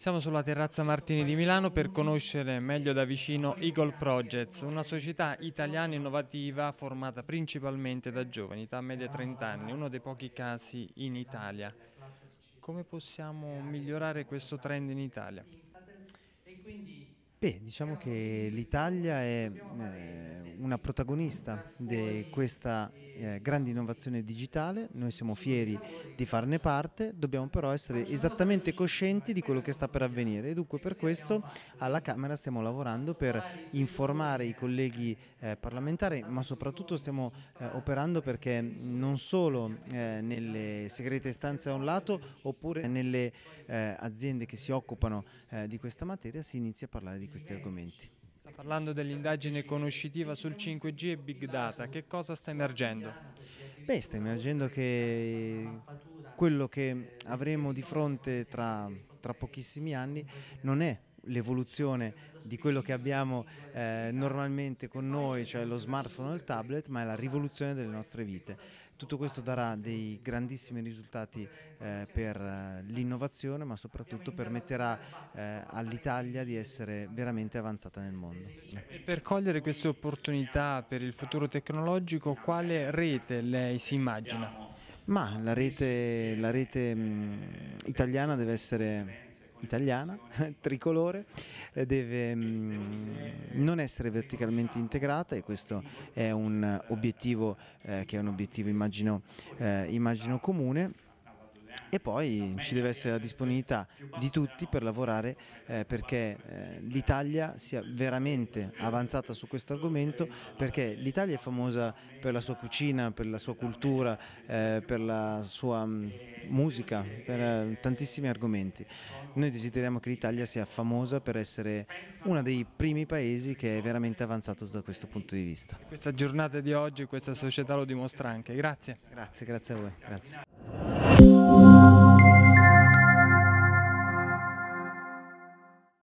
Siamo sulla terrazza Martini di Milano per conoscere meglio da vicino Eagle Projects, una società italiana innovativa formata principalmente da giovani, età media 30 anni, uno dei pochi casi in Italia. Come possiamo migliorare questo trend in Italia? Beh, diciamo che l'Italia è eh, una protagonista di questa eh, grande innovazione digitale, noi siamo fieri di farne parte, dobbiamo però essere esattamente coscienti di quello che sta per avvenire e dunque per questo alla Camera stiamo lavorando per informare i colleghi eh, parlamentari, ma soprattutto stiamo eh, operando perché non solo eh, nelle segrete stanze da un lato oppure nelle eh, aziende che si occupano eh, di questa materia si inizia a parlare di questi argomenti parlando dell'indagine conoscitiva sul 5G e Big Data, che cosa sta emergendo? Beh, sta emergendo che quello che avremo di fronte tra, tra pochissimi anni non è l'evoluzione di quello che abbiamo eh, normalmente con noi, cioè lo smartphone o il tablet, ma è la rivoluzione delle nostre vite tutto questo darà dei grandissimi risultati eh, per eh, l'innovazione ma soprattutto permetterà eh, all'Italia di essere veramente avanzata nel mondo. E per cogliere queste opportunità per il futuro tecnologico quale rete lei si immagina? Ma la rete, la rete mh, mm, italiana deve essere italiana, tricolore, eh, deve mm, non essere verticalmente integrata e questo è un obiettivo eh, che è un obiettivo immagino, eh, immagino comune e poi ci deve essere la disponibilità di tutti per lavorare eh, perché eh, l'Italia sia veramente avanzata su questo argomento perché l'Italia è famosa per la sua cucina, per la sua cultura, eh, per la sua mm, musica, per eh, tantissimi argomenti. Noi desideriamo che l'Italia sia famosa per essere uno dei primi paesi che è veramente avanzato da questo punto di vista. Questa giornata di oggi, questa società lo dimostra anche. Grazie. Grazie, grazie a voi. Grazie.